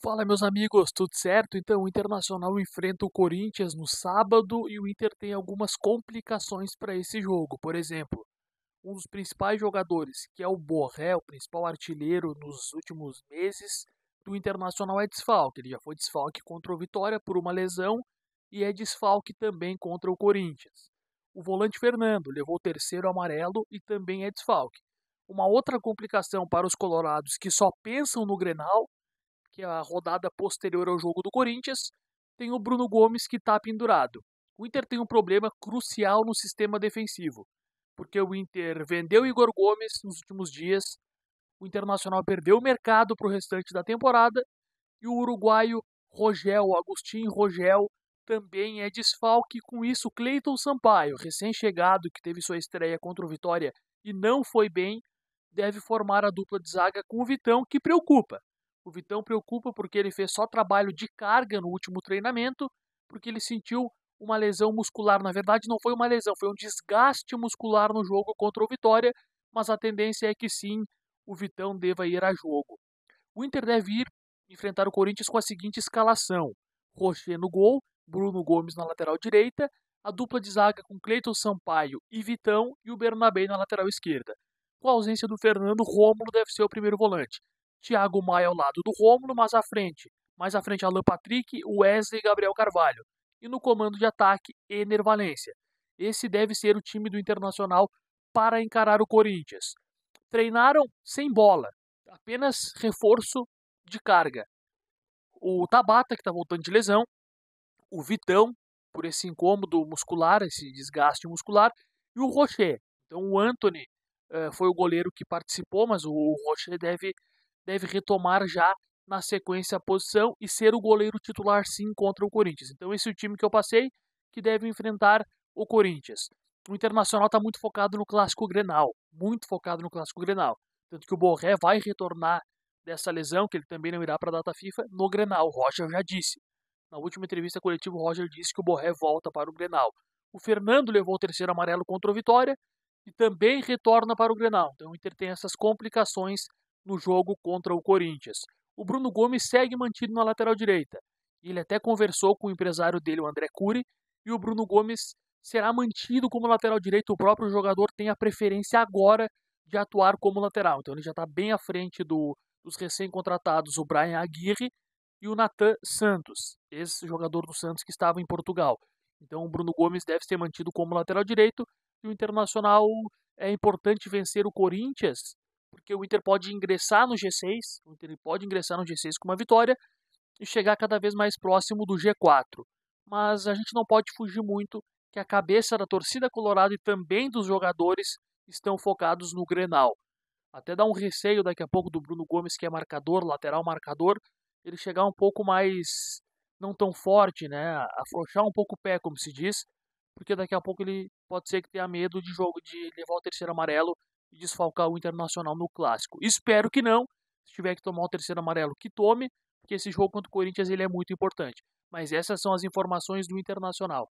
Fala meus amigos, tudo certo? Então, o Internacional enfrenta o Corinthians no sábado e o Inter tem algumas complicações para esse jogo. Por exemplo, um dos principais jogadores, que é o Borré, o principal artilheiro nos últimos meses do Internacional, é desfalque. Ele já foi desfalque contra o Vitória por uma lesão e é desfalque também contra o Corinthians. O volante Fernando levou o terceiro amarelo e também é desfalque. Uma outra complicação para os colorados que só pensam no Grenal que é a rodada posterior ao jogo do Corinthians, tem o Bruno Gomes que está pendurado. O Inter tem um problema crucial no sistema defensivo, porque o Inter vendeu Igor Gomes nos últimos dias, o Internacional perdeu o mercado para o restante da temporada e o uruguaio Rogel, Agostinho Rogel, também é desfalque. Com isso, Cleiton Sampaio, recém-chegado, que teve sua estreia contra o Vitória e não foi bem, deve formar a dupla de zaga com o Vitão, que preocupa. O Vitão preocupa porque ele fez só trabalho de carga no último treinamento, porque ele sentiu uma lesão muscular. Na verdade, não foi uma lesão, foi um desgaste muscular no jogo contra o Vitória, mas a tendência é que sim, o Vitão deva ir a jogo. O Inter deve ir enfrentar o Corinthians com a seguinte escalação: Rocher no gol, Bruno Gomes na lateral direita, a dupla de zaga com Cleiton Sampaio e Vitão e o Bernabé na lateral esquerda. Com a ausência do Fernando, Rômulo deve ser o primeiro volante. Thiago Maia ao lado do Rômulo, mas à frente. Mais à frente, Alan Patrick, Wesley e Gabriel Carvalho. E no comando de ataque, Ener Valência. Esse deve ser o time do Internacional para encarar o Corinthians. Treinaram sem bola, apenas reforço de carga. O Tabata, que está voltando de lesão, o Vitão, por esse incômodo muscular, esse desgaste muscular, e o Rocher. Então o Anthony eh, foi o goleiro que participou, mas o Rocher deve deve retomar já na sequência a posição e ser o goleiro titular sim contra o Corinthians. Então esse é o time que eu passei que deve enfrentar o Corinthians. O Internacional está muito focado no Clássico Grenal, muito focado no Clássico Grenal. Tanto que o Borré vai retornar dessa lesão, que ele também não irá para a data FIFA, no Grenal. O Roger já disse. Na última entrevista coletiva, o Roger disse que o Borré volta para o Grenal. O Fernando levou o terceiro amarelo contra o Vitória e também retorna para o Grenal. Então o Inter tem essas complicações no jogo contra o Corinthians. O Bruno Gomes segue mantido na lateral direita. Ele até conversou com o empresário dele, o André Cury, e o Bruno Gomes será mantido como lateral direito. O próprio jogador tem a preferência agora de atuar como lateral. Então ele já está bem à frente do, dos recém-contratados, o Brian Aguirre e o Nathan Santos, esse jogador do Santos que estava em Portugal. Então o Bruno Gomes deve ser mantido como lateral direito e o Internacional é importante vencer o Corinthians porque o Inter pode ingressar no G6, o Inter pode ingressar no G6 com uma vitória e chegar cada vez mais próximo do G4. Mas a gente não pode fugir muito que a cabeça da torcida colorada e também dos jogadores estão focados no Grenal. Até dá um receio daqui a pouco do Bruno Gomes, que é marcador, lateral marcador, ele chegar um pouco mais não tão forte, né? Afrouxar um pouco o pé, como se diz, porque daqui a pouco ele pode ser que tenha medo de jogo de levar o terceiro amarelo e desfalcar o Internacional no clássico. Espero que não. Se tiver que tomar o terceiro amarelo, que tome, porque esse jogo contra o Corinthians ele é muito importante. Mas essas são as informações do Internacional.